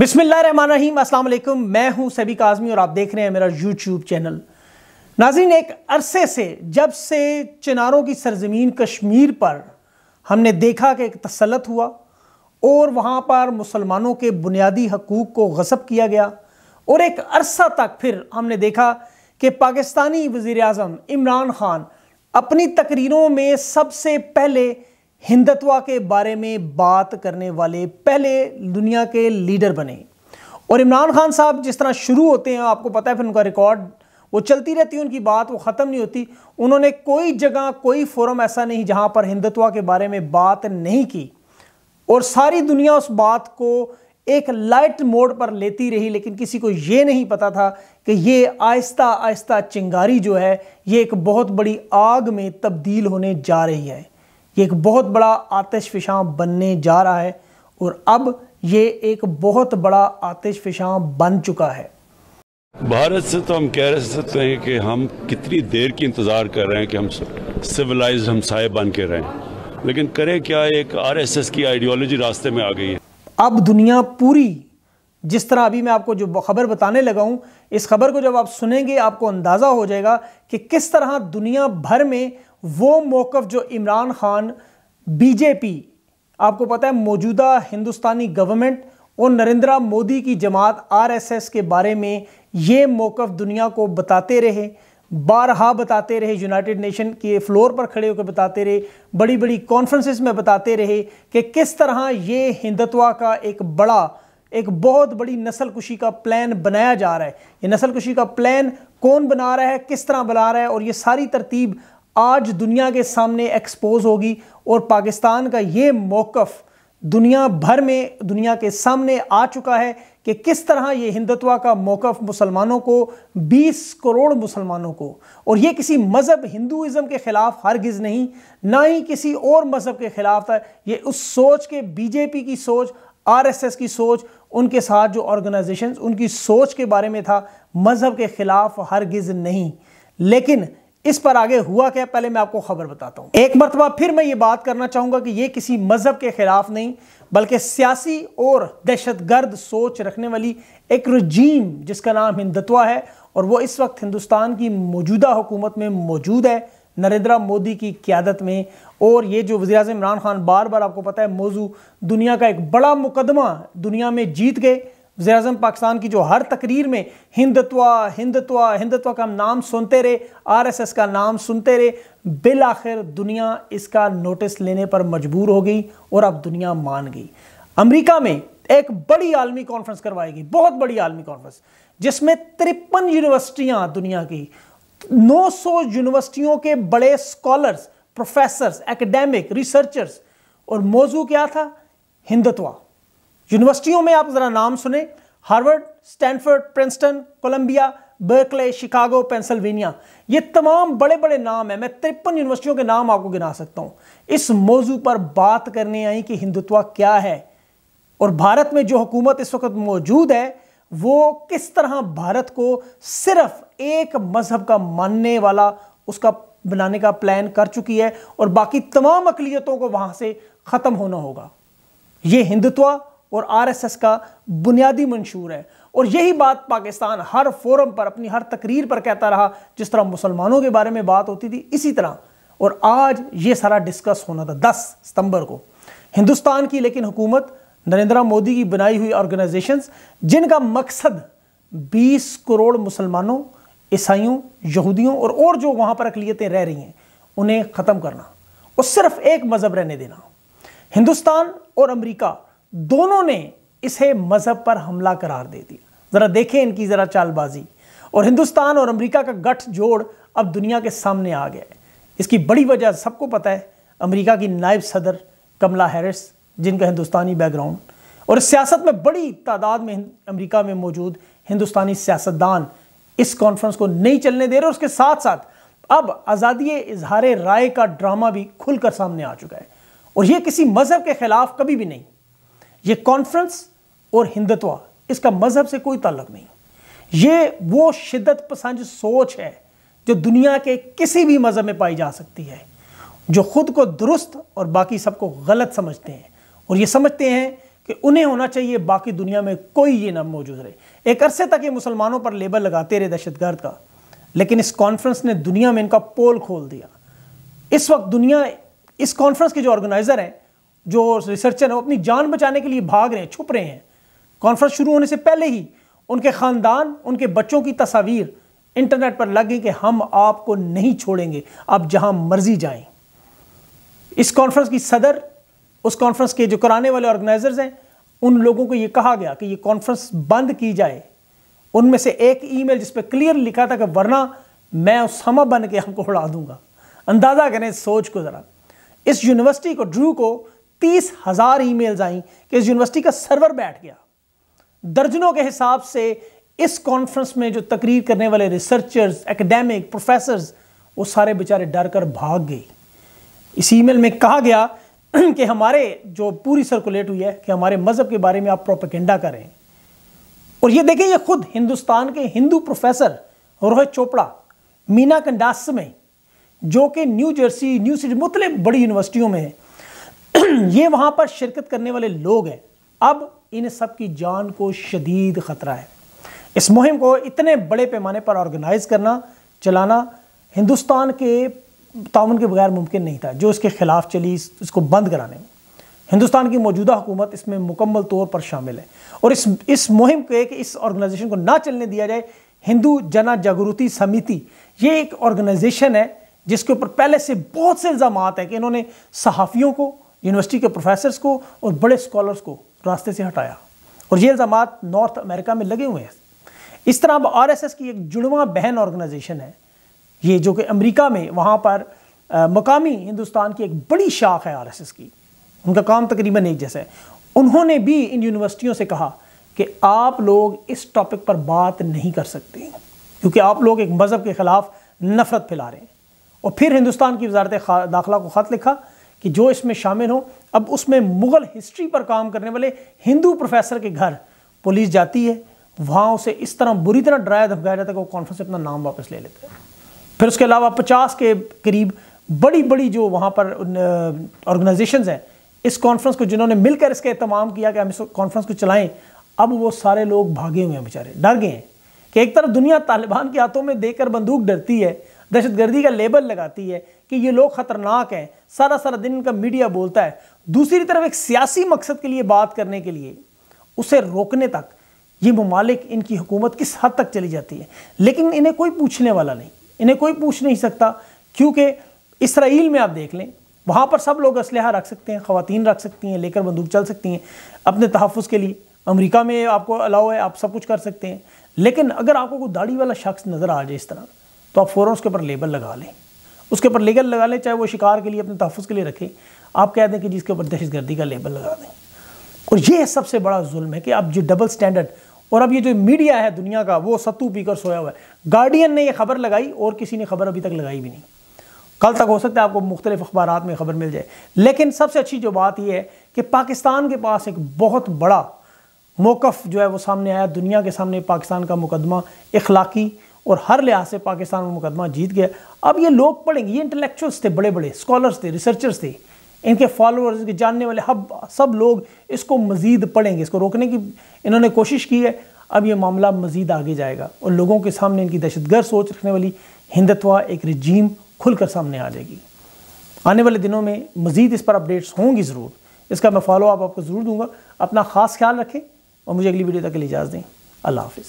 रहीम असल मैं हूं सबिक आज़मी और आप देख रहे हैं मेरा यूट्यूब चैनल नाजीन एक अरसे से जब से चिनारों की सरजमीन कश्मीर पर हमने देखा कि एक तसलत हुआ और वहाँ पर मुसलमानों के बुनियादी हकूक़ को गसब किया गया और एक अरसा तक फिर हमने देखा कि पाकिस्तानी वज़ी अजम इमरान ख़ान अपनी तकरीरों में सबसे पहले हिंदुत्वा के बारे में बात करने वाले पहले दुनिया के लीडर बने और इमरान खान साहब जिस तरह शुरू होते हैं आपको पता है फिर उनका रिकॉर्ड वो चलती रहती है उनकी बात वो ख़त्म नहीं होती उन्होंने कोई जगह कोई फोरम ऐसा नहीं जहाँ पर हिंदुत्वा के बारे में बात नहीं की और सारी दुनिया उस बात को एक लाइट मोड पर लेती रही लेकिन किसी को ये नहीं पता था कि ये आहिस्ता आहिस्ता चिंगारी जो है ये एक बहुत बड़ी आग में तब्दील होने जा रही है ये एक बहुत बड़ा आतिश फिशां बनने जा रहा है और अब ये एक बहुत बड़ा आतिश फिशां बन चुका है भारत से तो हम कह रहे सकते हैं कि हम कितनी देर की इंतज़ार कर रहे हैं कि हम सिविलाइज हमसाए बन के रहें लेकिन करें क्या एक आरएसएस की आइडियोलॉजी रास्ते में आ गई है अब दुनिया पूरी जिस तरह अभी मैं आपको जो खबर बताने लगा हूं इस खबर को जब आप सुनेंगे आपको अंदाज़ा हो जाएगा कि किस तरह दुनिया भर में वो मौक़ जो इमरान खान बीजेपी आपको पता है मौजूदा हिंदुस्तानी गवर्नमेंट और नरेंद्र मोदी की जमात आरएसएस के बारे में ये मौक़ दुनिया को बताते रहे बारहा बताते रहे यूनाइटेड नेशन के फ्लोर पर खड़े होकर बताते रहे बड़ी बड़ी कॉन्फ्रेंसेस में बताते रहे कि किस तरह ये हिंदुत्वा का एक बड़ा एक बहुत बड़ी नस्ल कुशी का प्लान बनाया जा रहा है ये नस्ल कुशी का प्लान कौन बना रहा है किस तरह बना रहा है और ये सारी तरतीब आज दुनिया के सामने एक्सपोज होगी और पाकिस्तान का ये मौक़ दुनिया भर में दुनिया के सामने आ चुका है कि किस तरह ये हिंदुत्वा का मौक़ मुसलमानों को 20 करोड़ मुसलमानों को और ये किसी मज़हब हिंदुज़म के ख़िलाफ़ हरगिज़ नहीं ना ही किसी और मज़हब के ख़िलाफ़ था ये उस सोच के बीजेपी की सोच आरएसएस की सोच उनके साथ जो ऑर्गेनाइजेशन उनकी सोच के बारे में था मज़हब के ख़िलाफ़ हरगिज़ नहीं लेकिन इस पर आगे हुआ क्या पहले मैं आपको खबर बताता हूँ एक मरतबा फिर मैं ये बात करना चाहूँगा कि ये किसी मज़हब के ख़िलाफ़ नहीं बल्कि सियासी और दहशत गर्द सोच रखने वाली एक रजीम जिसका नाम हिंदुत्वा है और वो इस वक्त हिंदुस्तान की मौजूदा हुकूमत में मौजूद है नरेंद्र मोदी की क्यादत में और ये जो वजी अजम इमरान खान बार बार आपको पता है मौजू दुनिया का एक बड़ा मुकदमा दुनिया में जीत गए वजी पाकिस्तान की जो हर तकरीर में हिंदत्वा हिंदत्वा हिंदुत्वा का नाम सुनते रहे आरएसएस का नाम सुनते रहे बिल आखिर दुनिया इसका नोटिस लेने पर मजबूर हो गई और अब दुनिया मान गई अमेरिका में एक बड़ी आलमी कॉन्फ्रेंस करवाई गई बहुत बड़ी आलमी कॉन्फ्रेंस जिसमें तिरपन यूनिवर्सिटियाँ दुनिया की सौ यूनिवर्सिटियों के बड़े स्कॉलर्स प्रोफेसर्स एकेडेमिक रिसर्चर्स और मौजू क्या था हिंदुत्वा यूनिवर्सिटियों में आप ज़रा नाम सुने Harvard Stanford Princeton Columbia Berkeley Chicago Pennsylvania ये तमाम बड़े बड़े नाम हैं मैं तिरपन यूनिवर्सिटियों के नाम आपको गिना सकता हूँ इस मौजू पर बात करने आई कि हिंदुत्व क्या है और भारत में जो हुकूमत इस वक्त मौजूद है वो किस तरह भारत को सिर्फ एक मज़हब का मानने वाला उसका बनाने का प्लान कर चुकी है और बाकी तमाम अकलीतों को वहाँ से ख़त्म होना होगा ये हिंदुत्व और आरएसएस का बुनियादी मंशूर है और यही बात पाकिस्तान हर फोरम पर अपनी हर तकरीर पर कहता रहा जिस तरह मुसलमानों के बारे में बात होती थी इसी तरह और आज ये सारा डिस्कस होना था दस सितंबर को हिंदुस्तान की लेकिन हुकूमत नरेंद्र मोदी की बनाई हुई ऑर्गेनाइजेशंस जिनका मकसद 20 करोड़ मुसलमानों ईसाइयों यहूदियों और और जो वहाँ पर अकलीतें रह रही हैं उन्हें ख़त्म करना और सिर्फ एक मज़हब रहने देना हिंदुस्तान और अमेरिका दोनों ने इसे मजहब पर हमला करार दे दिया ज़रा देखें इनकी ज़रा चालबाजी और हिंदुस्तान और अमेरिका का गठजोड़ अब दुनिया के सामने आ गया है इसकी बड़ी वजह सबको पता है अमेरिका की नायब सदर कमला हैरिस जिनका हिंदुस्तानी बैकग्राउंड और सियासत में बड़ी तादाद में अमेरिका में मौजूद हिंदुस्तानी सियासतदान इस कॉन्फ्रेंस को नहीं चलने दे रहे उसके साथ साथ अब आज़ादी इजहार राय का ड्रामा भी खुलकर सामने आ चुका है और यह किसी मज़हब के ख़िलाफ़ कभी भी नहीं ये कॉन्फ्रेंस और हिंदुत्व इसका मजहब से कोई ताल्लुक नहीं ये वो शिद्दत पसंद सोच है जो दुनिया के किसी भी मज़हब में पाई जा सकती है जो ख़ुद को दुरुस्त और बाकी सबको गलत समझते हैं और ये समझते हैं कि उन्हें होना चाहिए बाकी दुनिया में कोई ये ना मौजूद रहे एक अरसे तक ये मुसलमानों पर लेबल लगाते रहे दहशतगर्द का लेकिन इस कॉन्फ्रेंस ने दुनिया में इनका पोल खोल दिया इस वक्त दुनिया इस कॉन्फ्रेंस के जो ऑर्गेनाइज़र हैं जो रिसर्चर हैं वो अपनी जान बचाने के लिए भाग रहे हैं छुप रहे हैं कॉन्फ्रेंस शुरू होने से पहले ही उनके ख़ानदान उनके बच्चों की तस्वीर इंटरनेट पर लग गई कि हम आपको नहीं छोड़ेंगे आप जहां मर्जी जाएं इस कॉन्फ्रेंस की सदर उस कॉन्फ्रेंस के जो कराने वाले ऑर्गेनाइजर्स हैं उन लोगों को ये कहा गया कि ये कॉन्फ्रेंस बंद की जाए उनमें से एक ईमेल जिस पर क्लियर लिखा था कि वरना मैं उस समा बन के हमको उड़ा दूंगा अंदाज़ा करें सोच को ज़रा इस यूनिवर्सिटी को ड्रू को तीस हजार ईमेल्स आई कि इस यूनिवर्सिटी का सर्वर बैठ गया दर्जनों के हिसाब से इस कॉन्फ्रेंस में जो तकरीर करने वाले रिसर्चर्स एकेडमिक प्रोफेसर्स वो सारे बेचारे डर कर भाग गए इस ईमेल में कहा गया कि हमारे जो पूरी सर्कुलेट हुई है कि हमारे मज़हब के बारे में आप प्रोपेगेंडा करें और ये देखें ये खुद हिंदुस्तान के हिंदू प्रोफेसर रोहित चोपड़ा मीना कंडास में जो कि न्यू जर्सी न्यू सिटी मुतल बड़ी यूनिवर्सिटियों में है ये वहां पर शिरकत करने वाले लोग हैं अब इन सब की जान को शदीद खतरा है इस मुहिम को इतने बड़े पैमाने पर ऑर्गेनाइज करना चलाना हिंदुस्तान के ताउन के बगैर मुमकिन नहीं था जो इसके खिलाफ चली इसको बंद कराने में हिंदुस्तान की मौजूदा हुकूमत इसमें मुकम्मल तौर पर शामिल है और इस इस मुहिम के कि इस ऑर्गेनाइजेशन को ना चलने दिया जाए हिंदू जना जागृति समिति ये एक ऑर्गेनाइजेशन है जिसके ऊपर पहले से बहुत से इल्ज़ाम हैं कि इन्होंने सहाफ़ियों को यूनिवर्सिटी के प्रोफेसर्स को और बड़े स्कॉलर्स को रास्ते से हटाया और ये इल्ज़ाम नॉर्थ अमेरिका में लगे हुए हैं इस तरह अब आर की एक जुड़वा बहन ऑर्गेनाइजेशन है ये जो कि अमरीका में वहाँ पर आ, मकामी हिंदुस्तान की एक बड़ी शाख है आर की उनका काम तकरीबन एक जैसा है उन्होंने भी इन यूनिवर्सिटियों से कहा कि आप लोग इस टॉपिक पर बात नहीं कर सकते क्योंकि आप लोग एक मज़हब के ख़िलाफ़ नफ़रत फैला रहे हैं और फिर हिंदुस्तान की वजारत दाखिला को ख़त लिखा कि जो इसमें शामिल हों अब उसमें मुग़ल हिस्ट्री पर काम करने वाले हिंदू प्रोफेसर के घर पुलिस जाती है वहाँ उसे इस तरह बुरी तरह डराया धमकाया जाता है कि वो कॉन्फ्रेंस अपना नाम वापस ले लेते हैं फिर उसके अलावा पचास के करीब बड़ी बड़ी जो वहाँ पर ऑर्गेनाइजेशन हैं इस कॉन्फ्रेंस को जिन्होंने मिलकर इसका अहतमाम किया कि हम इस कॉन्फ्रेंस को चलाएं अब वो सारे लोग भागे हुए हैं बेचारे डर गए हैं कि एक तरफ दुनिया तालिबान के हाथों में देकर बंदूक डरती है दहशतगर्दी का लेबल लगाती है कि ये लोग ख़तरनाक हैं सारा सारा दिन इनका मीडिया बोलता है दूसरी तरफ एक सियासी मकसद के लिए बात करने के लिए उसे रोकने तक ये ममालिक इनकी हुकूमत किस हद तक चली जाती है लेकिन इन्हें कोई पूछने वाला नहीं इन्हें कोई पूछ नहीं सकता क्योंकि इसराइल में आप देख लें वहाँ पर सब लोग इसलह रख सकते हैं ख़वान रख सकती हैं लेकर बंदूक चल सकती हैं अपने तहफ़ के लिए अमरीका में आपको अलाउ है आप सब कुछ कर सकते हैं लेकिन अगर आपको कोई दाढ़ी वाला शख्स नज़र आ जाए इस तरह तो आप फ़ौर उसके ऊपर लेबल लगा लें उसके ऊपर लेबल लगा लें चाहे वो शिकार के लिए अपने तहफ़ के लिए रखें आप कह दें कि जिसके ऊपर दहशत गर्दी का लेबल लगा दें और ये सबसे बड़ा जुल्म है कि अब जो डबल स्टैंडर्ड और अब ये जो मीडिया है दुनिया का वो सत्तू पीकर सोया हुआ है गार्डियन ने ये खबर लगाई और किसी ने खबर अभी तक लगाई भी नहीं कल तक हो सकता है आपको मुख्तलिफ अखबार में खबर मिल जाए लेकिन सबसे अच्छी जो बात यह है कि पाकिस्तान के पास एक बहुत बड़ा मौक़ जो है वो सामने आया दुनिया के सामने पाकिस्तान का मुकदमा इखलाक़ी और हर लिहाज से पाकिस्तान में मुकदमा जीत गया अब ये लोग पढ़ेंगे ये इंटेलेक्चुअल्स थे बड़े बड़े स्कॉलर्स थे रिसर्चर्स थे इनके फॉलोअर्स इनके जानने वाले हब सब लोग इसको मज़ीद पढ़ेंगे इसको रोकने की इन्होंने कोशिश की है अब ये मामला मज़ीद आगे जाएगा और लोगों के सामने इनकी दहशतगर्द सोच रखने वाली हिंदत्वा एक रजीम खुलकर सामने आ जाएगी आने वाले दिनों में मज़ीद इस पर अपडेट्स होंगी ज़रूर इसका मैं फॉलो आपको ज़रूर दूंगा अपना ख़ास ख्याल रखें और मुझे अगली वीडियो तक के लिए इजाज़ दें अल्लाह हाफिज़